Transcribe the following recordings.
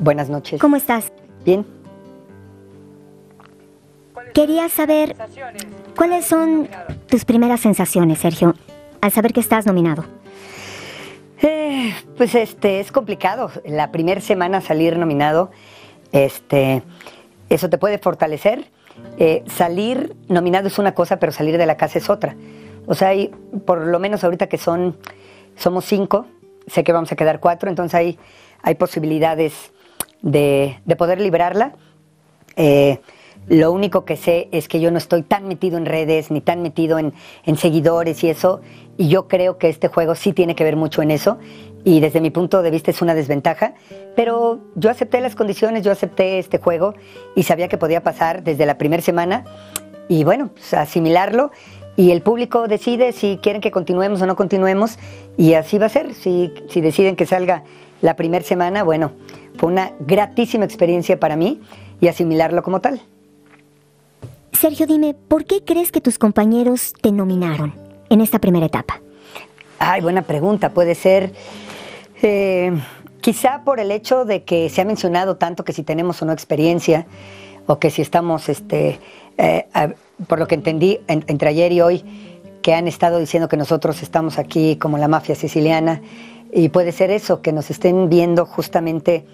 Buenas noches. ¿Cómo estás? Bien. Quería saber cuáles son tus primeras sensaciones, Sergio, al saber que estás nominado. Eh, pues este es complicado. La primera semana salir nominado, este, eso te puede fortalecer. Eh, salir nominado es una cosa, pero salir de la casa es otra. O sea, hay, por lo menos ahorita que son, somos cinco, sé que vamos a quedar cuatro, entonces hay hay posibilidades de, poder librarla. Eh, lo único que sé es que yo no estoy tan metido en redes ni tan metido en, seguidores y eso. Y yo creo que este juego sí tiene que ver mucho en eso. Y desde mi punto de vista es una desventaja. Pero yo acepté las condiciones, yo acepté este juego y sabía que podía pasar desde la primera semana. Y bueno, pues, asimilarlo. Y el público decide si quieren que continuemos o no continuemos. Y así va a ser. Si, si deciden que salga la primera semana, bueno, fue una gratísima experiencia para mí y asimilarlo como tal. Sergio, dime, ¿por qué crees que tus compañeros te nominaron en esta primera etapa? Ay, buena pregunta. Puede ser eh, quizá por el hecho de que se ha mencionado tanto que si tenemos o no experiencia, o que si estamos, este, eh, por lo que entendí entre ayer y hoy, que han estado diciendo que nosotros estamos aquí como la mafia siciliana y puede ser eso, que nos estén viendo justamente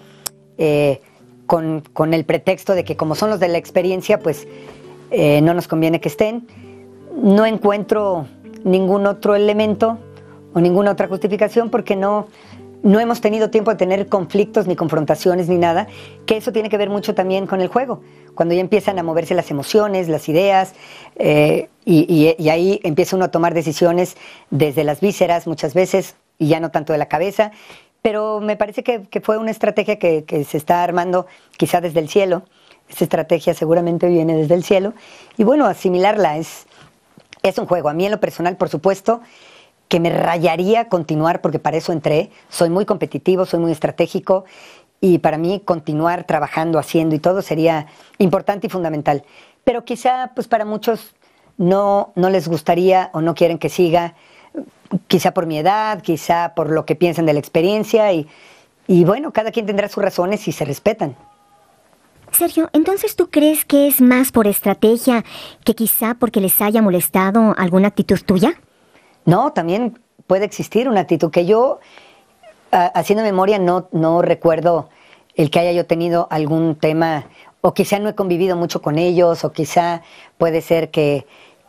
eh, con, el pretexto de que como son los de la experiencia, pues eh, no nos conviene que estén. No encuentro ningún otro elemento o ninguna otra justificación porque no, no hemos tenido tiempo de tener conflictos ni confrontaciones ni nada, que eso tiene que ver mucho también con el juego, cuando ya empiezan a moverse las emociones, las ideas, eh, y, y ahí empieza uno a tomar decisiones desde las vísceras muchas veces, y ya no tanto de la cabeza, pero me parece que, fue una estrategia que, se está armando quizá desde el cielo. Esta estrategia seguramente viene desde el cielo. Y bueno, asimilarla es, es un juego. A mí en lo personal, por supuesto, que me rayaría continuar, porque para eso entré. Soy muy competitivo, soy muy estratégico y para mí continuar trabajando, haciendo y todo sería importante y fundamental. Pero quizá pues para muchos no, no les gustaría o no quieren que siga quizá por mi edad, quizá por lo que piensan de la experiencia y, bueno, cada quien tendrá sus razones y se respetan. Sergio, entonces tú crees que es más por estrategia que quizá porque les haya molestado alguna actitud tuya? No, también puede existir una actitud que yo, ah, haciendo memoria, no, no recuerdo el que haya yo tenido algún tema, o quizá no he convivido mucho con ellos, o quizá puede ser que,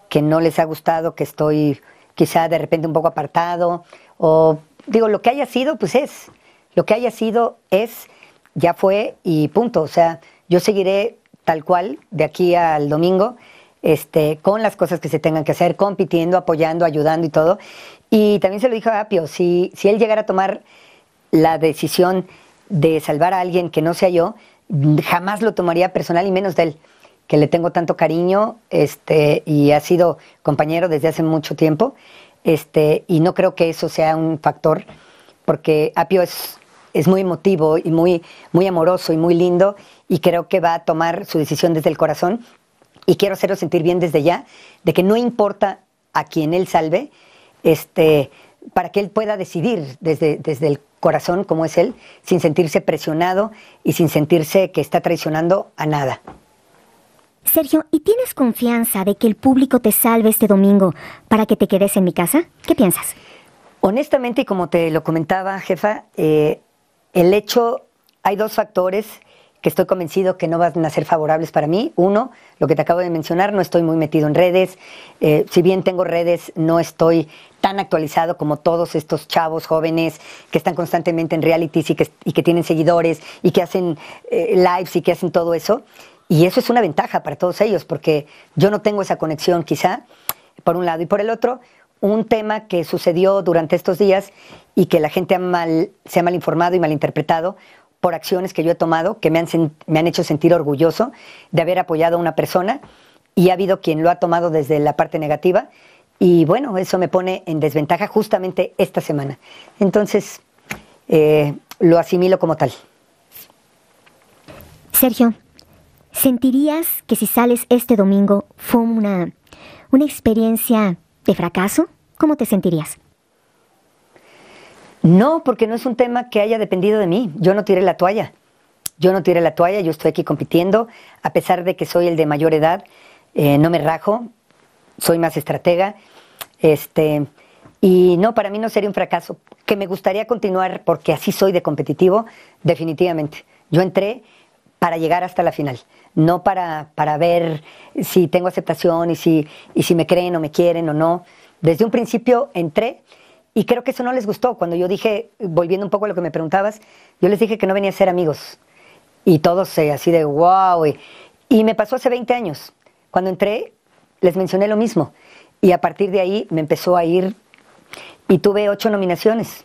que no les ha gustado que estoy quizá de repente un poco apartado, o digo, lo que haya sido, pues es, lo que haya sido es, ya fue y punto, o sea, yo seguiré tal cual de aquí al domingo, este, con las cosas que se tengan que hacer, compitiendo, apoyando, ayudando y todo. Y también se lo dijo a Apio, si, si él llegara a tomar la decisión de salvar a alguien que no sea yo, jamás lo tomaría personal y menos de él que le tengo tanto cariño este, y ha sido compañero desde hace mucho tiempo. Este, y no creo que eso sea un factor, porque Apio es, muy emotivo y muy, muy amoroso y muy lindo, y creo que va a tomar su decisión desde el corazón. Y quiero hacerlo sentir bien desde ya, de que no importa a quien él salve, este, para que él pueda decidir desde, desde el corazón como es él, sin sentirse presionado y sin sentirse que está traicionando a nada. Sergio, ¿y tienes confianza de que el público te salve este domingo para que te quedes en mi casa? ¿Qué piensas? Honestamente, como te lo comentaba, jefa, eh, el hecho, hay dos factores que estoy convencido que no van a ser favorables para mí. Uno, lo que te acabo de mencionar, no estoy muy metido en redes. Eh, si bien tengo redes, no estoy tan actualizado como todos estos chavos jóvenes que están constantemente en realities y que, tienen seguidores y que hacen eh, lives y que hacen todo eso. Y eso es una ventaja para todos ellos, porque yo no tengo esa conexión quizá, por un lado. Y por el otro, un tema que sucedió durante estos días y que la gente mal, se ha mal informado y malinterpretado por acciones que yo he tomado que me han, me han hecho sentir orgulloso de haber apoyado a una persona y ha habido quien lo ha tomado desde la parte negativa y bueno, eso me pone en desventaja justamente esta semana. Entonces, eh, lo asimilo como tal. Sergio, ¿Sentirías que si sales este domingo fue una, una experiencia de fracaso? ¿Cómo te sentirías? No, porque no es un tema que haya dependido de mí. Yo no tiré la toalla. Yo no tiré la toalla, yo estoy aquí compitiendo. A pesar de que soy el de mayor edad, eh, no me rajo, soy más estratega. Este, y no, para mí no sería un fracaso. Que me gustaría continuar porque así soy de competitivo, definitivamente. Yo entré para llegar hasta la final, no para, ver si tengo aceptación y si, si me creen o me quieren o no. Desde un principio entré y creo que eso no les gustó. Cuando yo dije, volviendo un poco a lo que me preguntabas, yo les dije que no venía a ser amigos. Y todos se eh, así de wow. Y, y me pasó hace 20 años. Cuando entré, les mencioné lo mismo. Y a partir de ahí me empezó a ir y tuve ocho nominaciones.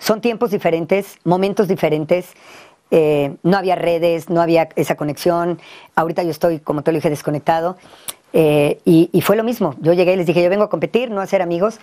Son tiempos diferentes, momentos diferentes. Eh, no había redes, no había esa conexión. Ahorita yo estoy, como te lo dije, desconectado. Eh, y, fue lo mismo. Yo llegué y les dije, yo vengo a competir, no a ser amigos.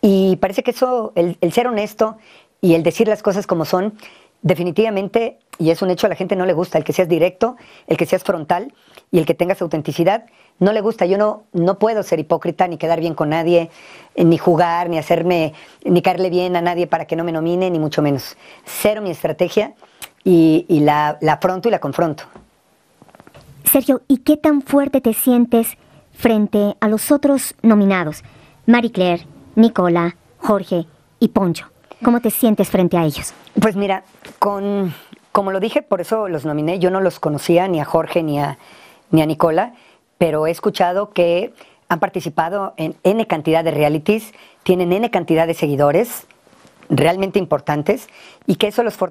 Y parece que eso, el, ser honesto y el decir las cosas como son, definitivamente, y es un hecho, a la gente no le gusta. El que seas directo, el que seas frontal y el que tengas autenticidad, no le gusta. Yo no, no puedo ser hipócrita, ni quedar bien con nadie, eh, ni jugar, ni hacerme, ni caerle bien a nadie para que no me nomine, ni mucho menos. Cero mi estrategia y, la, la afronto y la confronto. Sergio, ¿y qué tan fuerte te sientes frente a los otros nominados? Marie Claire, Nicola, Jorge y Poncho. ¿Cómo te sientes frente a ellos? Pues mira, con, como lo dije, por eso los nominé, yo no los conocía ni a Jorge ni a, ni a Nicola, pero he escuchado que han participado en N cantidad de realities, tienen N cantidad de seguidores realmente importantes y que eso los fortalece.